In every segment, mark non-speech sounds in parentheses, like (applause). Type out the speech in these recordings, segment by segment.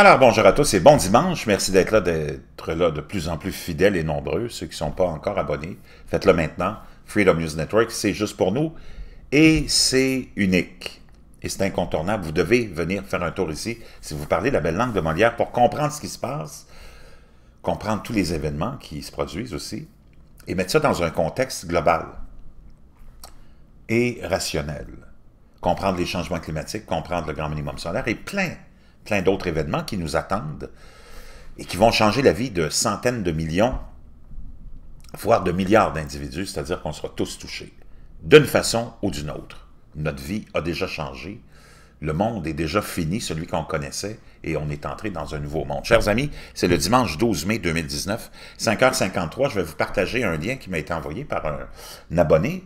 Alors, bonjour à tous et bon dimanche. Merci d'être là, d'être là de plus en plus fidèles et nombreux. Ceux qui ne sont pas encore abonnés, faites-le maintenant. Freedom News Network, c'est juste pour nous et c'est unique. Et c'est incontournable. Vous devez venir faire un tour ici si vous parlez la belle langue de Molière pour comprendre ce qui se passe, comprendre tous les événements qui se produisent aussi et mettre ça dans un contexte global et rationnel. Comprendre les changements climatiques, comprendre le grand minimum solaire et plein plein d'autres événements qui nous attendent et qui vont changer la vie de centaines de millions, voire de milliards d'individus, c'est-à-dire qu'on sera tous touchés, d'une façon ou d'une autre. Notre vie a déjà changé, le monde est déjà fini, celui qu'on connaissait, et on est entré dans un nouveau monde. Chers amis, c'est le dimanche 12 mai 2019, 5h53, je vais vous partager un lien qui m'a été envoyé par un, abonné,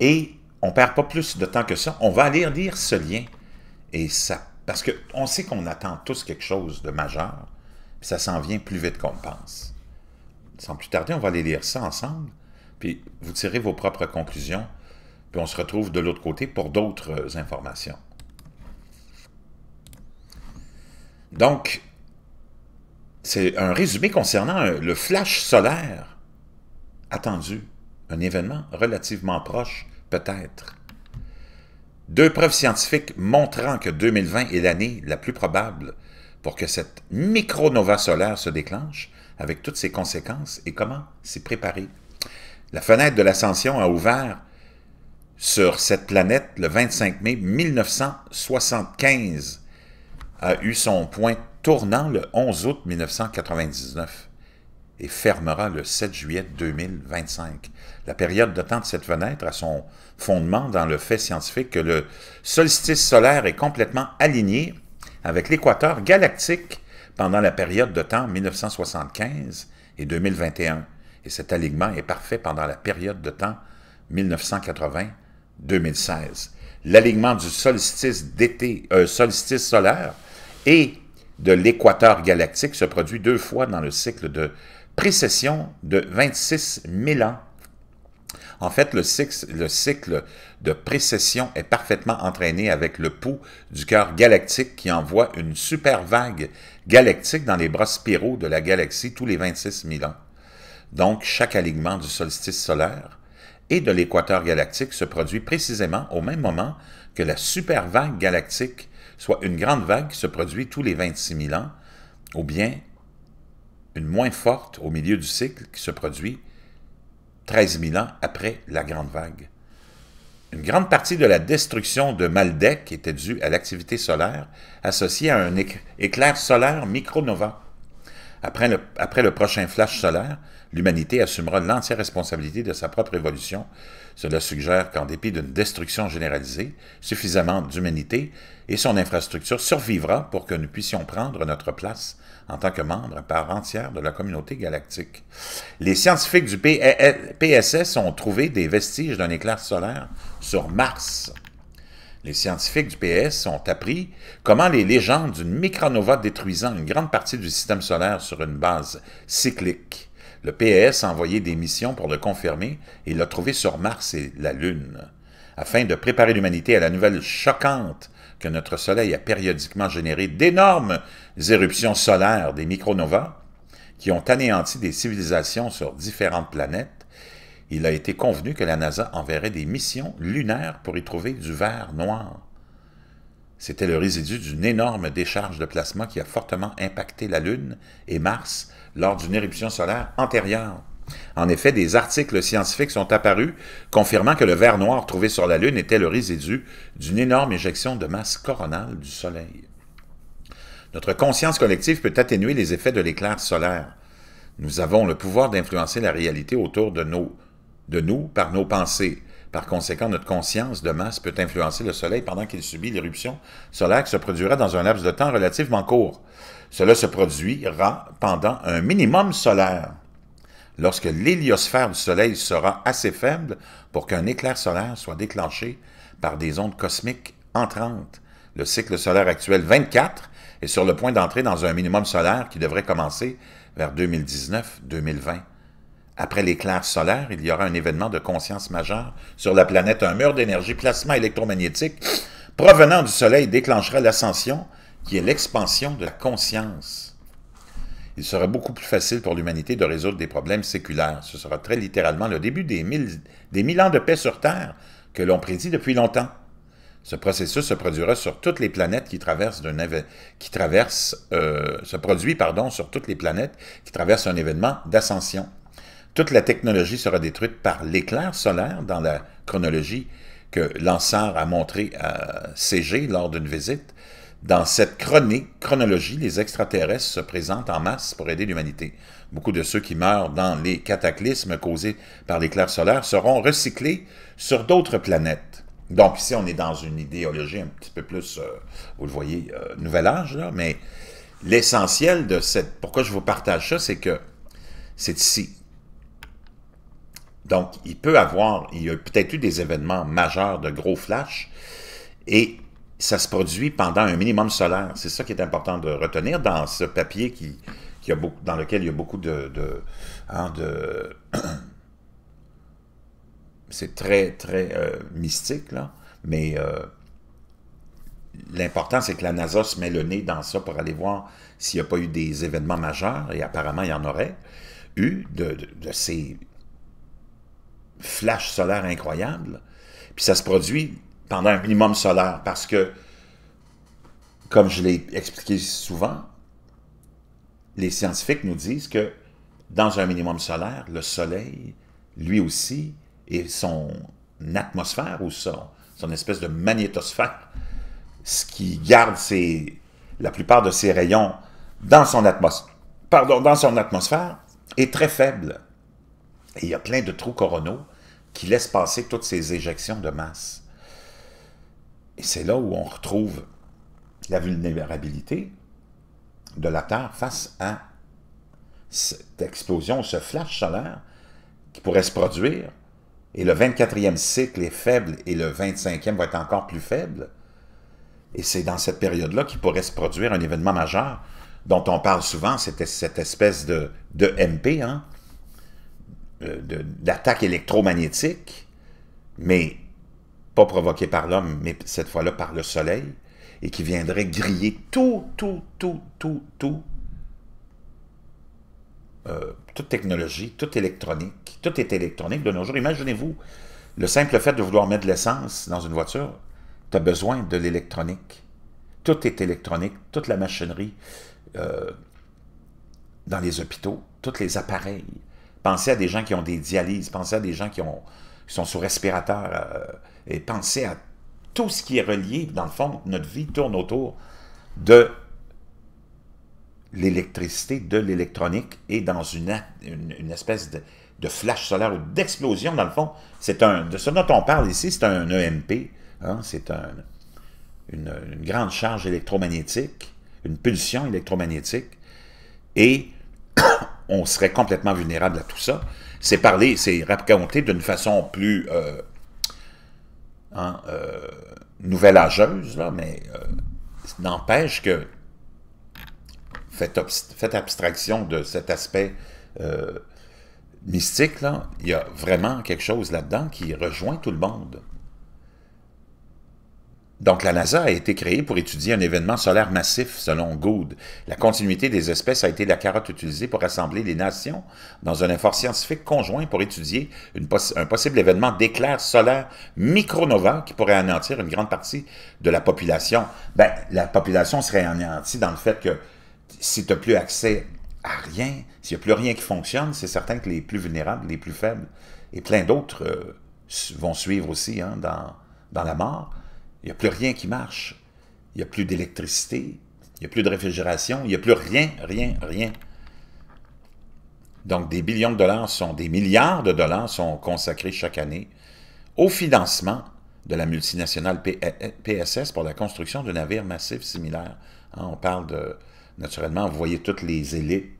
et on ne perd pas plus de temps que ça, on va aller lire ce lien, et ça parce qu'on sait qu'on attend tous quelque chose de majeur, puis ça s'en vient plus vite qu'on pense. Sans plus tarder, on va aller lire ça ensemble, puis vous tirez vos propres conclusions, puis on se retrouve de l'autre côté pour d'autres euh, informations. Donc, c'est un résumé concernant euh, le flash solaire attendu, un événement relativement proche peut-être. Deux preuves scientifiques montrant que 2020 est l'année la plus probable pour que cette micro-nova solaire se déclenche, avec toutes ses conséquences et comment s'y préparer. La fenêtre de l'ascension a ouvert sur cette planète le 25 mai 1975, a eu son point tournant le 11 août 1999 et fermera le 7 juillet 2025. La période de temps de cette fenêtre a son fondement dans le fait scientifique que le solstice solaire est complètement aligné avec l'équateur galactique pendant la période de temps 1975 et 2021. Et cet alignement est parfait pendant la période de temps 1980-2016. L'alignement du solstice d'été, un euh, solstice solaire et de l'équateur galactique se produit deux fois dans le cycle de précession de 26 000 ans. En fait, le cycle, de précession est parfaitement entraîné avec le pouls du cœur galactique qui envoie une super vague galactique dans les bras spiraux de la galaxie tous les 26 000 ans. Donc, chaque alignement du solstice solaire et de l'équateur galactique se produit précisément au même moment que la super vague galactique, soit une grande vague qui se produit tous les 26 000 ans, ou bien une moins forte au milieu du cycle qui se produit 13 000 ans après la Grande Vague. Une grande partie de la destruction de Maldek était due à l'activité solaire associée à un éclair solaire micronova. Après après le prochain flash solaire, l'humanité assumera l'entière responsabilité de sa propre évolution. Cela suggère qu'en dépit d'une destruction généralisée, suffisamment d'humanité et son infrastructure survivra pour que nous puissions prendre notre place en tant que membre part entière de la communauté galactique. Les scientifiques du PSS ont trouvé des vestiges d'un éclair solaire sur Mars. Les scientifiques du PS ont appris comment les légendes d'une micronova détruisant une grande partie du système solaire sur une base cyclique. Le PS a envoyé des missions pour le confirmer et l'a trouvé sur Mars et la Lune. Afin de préparer l'humanité à la nouvelle choquante que notre Soleil a périodiquement généré d'énormes éruptions solaires, des micronovas, qui ont anéanti des civilisations sur différentes planètes, il a été convenu que la NASA enverrait des missions lunaires pour y trouver du verre noir. C'était le résidu d'une énorme décharge de plasma qui a fortement impacté la Lune et Mars lors d'une éruption solaire antérieure. En effet, des articles scientifiques sont apparus confirmant que le verre noir trouvé sur la Lune était le résidu d'une énorme éjection de masse coronale du Soleil. Notre conscience collective peut atténuer les effets de l'éclair solaire. Nous avons le pouvoir d'influencer la réalité autour de, de nous par nos pensées. Par conséquent, notre conscience de masse peut influencer le Soleil pendant qu'il subit l'éruption solaire qui se produira dans un laps de temps relativement court. Cela se produira pendant un minimum solaire lorsque l'héliosphère du Soleil sera assez faible pour qu'un éclair solaire soit déclenché par des ondes cosmiques entrantes. Le cycle solaire actuel 24 est sur le point d'entrer dans un minimum solaire qui devrait commencer vers 2019-2020. Après l'éclair solaire, il y aura un événement de conscience majeur sur la planète. Un mur d'énergie plasma électromagnétique provenant du Soleil déclenchera l'ascension, qui est l'expansion de la conscience il sera beaucoup plus facile pour l'humanité de résoudre des problèmes séculaires. Ce sera très littéralement le début des mille, des ans de paix sur Terre que l'on prédit depuis longtemps. Ce processus se produira sur toutes les planètes qui traversent, qui traverse euh, se produit pardon, sur toutes les planètes qui traversent un événement d'ascension. Toute la technologie sera détruite par l'éclair solaire dans la chronologie que Lansard a montré à CG lors d'une visite. Dans cette chronologie, les extraterrestres se présentent en masse pour aider l'humanité. Beaucoup de ceux qui meurent dans les cataclysmes causés par l'éclair solaire seront recyclés sur d'autres planètes. Donc ici, on est dans une idéologie un petit peu plus, euh, vous le voyez, euh, nouvel âge, là, mais l'essentiel de cette... Pourquoi je vous partage ça, c'est que c'est ici. Donc, il peut avoir, il y a peut-être eu des événements majeurs de gros flashs, et ça se produit pendant un minimum solaire. C'est ça qui est important de retenir dans ce papier qui, a beaucoup, dans lequel il y a beaucoup de... Hein, (clears throat) c'est très, très euh, mystique, là, mais euh, l'important, c'est que la NASA se met le nez dans ça pour aller voir s'il n'y a pas eu des événements majeurs, et apparemment, il y en aurait eu, de ces flashs solaires incroyables. Puis ça se produit pendant un minimum solaire parce que, comme je l'ai expliqué souvent, les scientifiques nous disent que dans un minimum solaire, le Soleil, lui aussi, et son atmosphère ou son, son espèce de magnétosphère, ce qui garde la plupart de ses rayons dans son, atmosphère. pardon, dans son atmosphère est très faible. Et il y a plein de trous coronaux qui laissent passer toutes ces éjections de masse. Et c'est là où on retrouve la vulnérabilité de la Terre face à cette explosion, ce flash solaire qui pourrait se produire. Et le 24e cycle est faible et le 25e va être encore plus faible. Et c'est dans cette période-là qu'il pourrait se produire un événement majeur dont on parle souvent, c'était cette espèce de, de MP, hein, euh, d'attaque électromagnétique. Mais pas provoqué par l'homme, mais cette fois-là par le soleil, et qui viendrait griller tout, tout, tout, tout, tout, euh, toute technologie, toute électronique, tout est électronique de nos jours. Imaginez-vous, le simple fait de vouloir mettre de l'essence dans une voiture, tu as besoin de l'électronique. Tout est électronique, toute la machinerie euh, dans les hôpitaux, tous les appareils. Pensez à des gens qui ont des dialyses, pensez à des gens qui ont qui sont sous respirateur. Euh, et penser à tout ce qui est relié, dans le fond, notre vie tourne autour de l'électricité, de l'électronique, et dans une, espèce de, flash solaire ou d'explosion, dans le fond, c'est un, de ce dont on parle ici, c'est un EMP, hein, c'est une, une, grande charge électromagnétique, une pulsion électromagnétique, et (coughs) on serait complètement vulnérable à tout ça c'est parler, c'est raconter d'une façon plus euh, hein, euh nouvelle âgeuse, là, mais euh, n'empêche que faites, abstraction de cet aspect euh, mystique, là, il y a vraiment quelque chose là-dedans qui rejoint tout le monde. Donc, la NASA a été créée pour étudier un événement solaire massif, selon Gould. La continuité des espèces a été la carotte utilisée pour rassembler les nations dans un effort scientifique conjoint pour étudier un possible événement d'éclair solaire micronova qui pourrait anéantir une grande partie de la population. Ben, la population serait anéantie dans le fait que si tu n'as plus accès à rien, s'il n'y a plus rien qui fonctionne, c'est certain que les plus vulnérables, les plus faibles et plein d'autres euh, vont suivre aussi hein, dans la mort. Il n'y a plus rien qui marche. Il n'y a plus d'électricité. Il n'y a plus de réfrigération. Il n'y a plus rien, rien, rien. Donc, des billions de dollars sont, des milliards de dollars sont consacrés chaque année au financement de la multinationale PSS eh, eh, pour la construction de navires massifs similaires. Hein, on parle de, naturellement, vous voyez toutes les élites,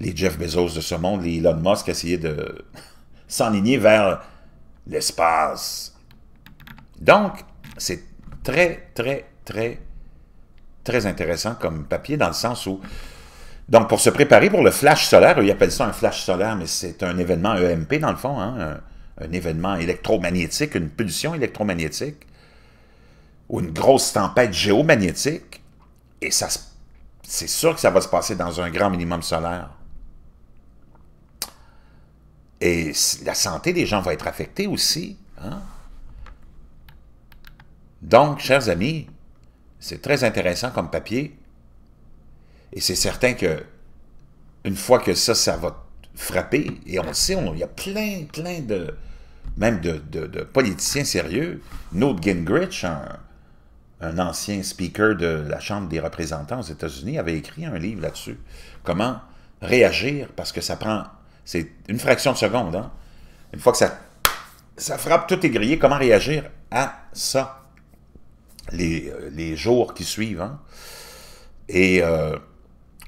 les Jeff Bezos de ce monde, les Elon Musk essayer de (laughs) s'enligner vers l'espace. Donc, c'est très, très, très, très intéressant comme papier dans le sens où... Donc, pour se préparer pour le flash solaire, ils appellent ça un flash solaire, mais c'est un événement EMP dans le fond, hein, un, événement électromagnétique, une pulsion électromagnétique, ou une grosse tempête géomagnétique, et ça c'est sûr que ça va se passer dans un grand minimum solaire. Et la santé des gens va être affectée aussi. Hein? Donc, chers amis, c'est très intéressant comme papier. Et c'est certain que une fois que ça, ça va frapper, et on le sait, il y a plein, plein de, même de, politiciens sérieux. Newt Gingrich, un, ancien speaker de la Chambre des représentants aux États-Unis, avait écrit un livre là-dessus. Comment réagir, parce que ça prend, c'est une fraction de seconde, hein. Une fois que ça, ça frappe, tout est grillé, comment réagir à ça? Euh, les, jours qui suivent. Hein. Et euh,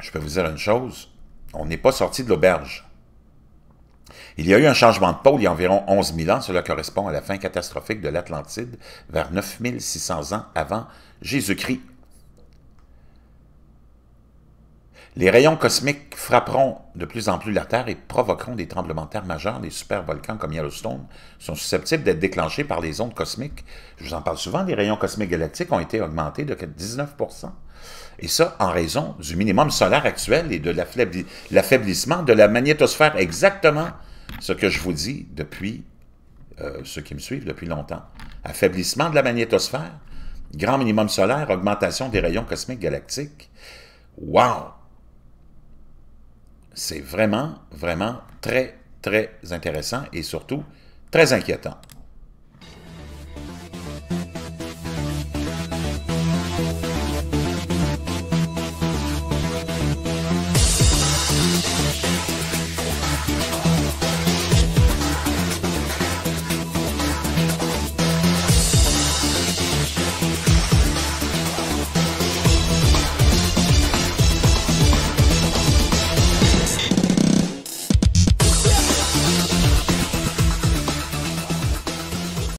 je peux vous dire une chose, on n'est pas sorti de l'auberge. Il y a eu un changement de pôle il y a environ 11 000 ans. Cela correspond à la fin catastrophique de l'Atlantide vers 9600 ans avant Jésus-Christ Les rayons cosmiques frapperont de plus en plus la Terre et provoqueront des tremblements de terre majeurs. Des supervolcans comme Yellowstone sont susceptibles d'être déclenchés par les ondes cosmiques. Je vous en parle souvent, les rayons cosmiques galactiques ont été augmentés de 19 Et ça, en raison du minimum solaire actuel et de l'affaiblissement de la magnétosphère. Exactement ce que je vous dis depuis, euh, ceux qui me suivent depuis longtemps. Affaiblissement de la magnétosphère, grand minimum solaire, augmentation des rayons cosmiques galactiques. Wow! c'est vraiment, vraiment très, très intéressant et surtout très inquiétant.